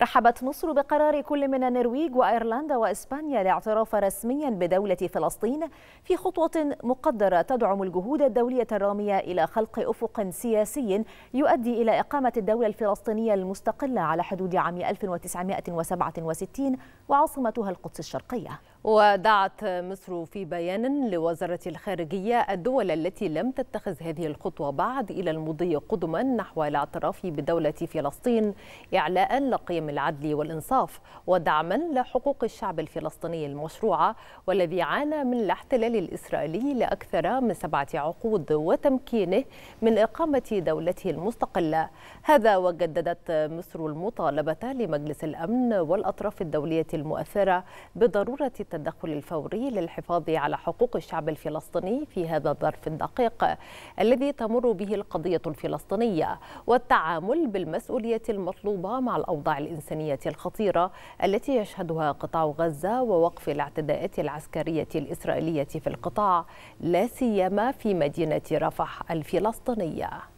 رحبت مصر بقرار كل من النرويج وايرلندا واسبانيا الاعتراف رسميا بدوله فلسطين في خطوه مقدره تدعم الجهود الدوليه الراميه الى خلق افق سياسي يؤدي الى اقامه الدوله الفلسطينيه المستقله على حدود عام 1967 وعاصمتها القدس الشرقيه ودعت مصر في بيان لوزارة الخارجية الدول التي لم تتخذ هذه الخطوة بعد إلى المضي قدما نحو الاعتراف بدولة فلسطين إعلاء لقيم العدل والإنصاف ودعما لحقوق الشعب الفلسطيني المشروعة والذي عانى من الاحتلال الإسرائيلي لأكثر من سبعة عقود وتمكينه من إقامة دولته المستقلة هذا وجددت مصر المطالبة لمجلس الأمن والأطراف الدولية المؤثرة بضرورة التدخل الفوري للحفاظ على حقوق الشعب الفلسطيني في هذا الظرف الدقيق الذي تمر به القضية الفلسطينية والتعامل بالمسؤولية المطلوبة مع الأوضاع الإنسانية الخطيرة التي يشهدها قطاع غزة ووقف الاعتداءات العسكرية الإسرائيلية في القطاع لا سيما في مدينة رفح الفلسطينية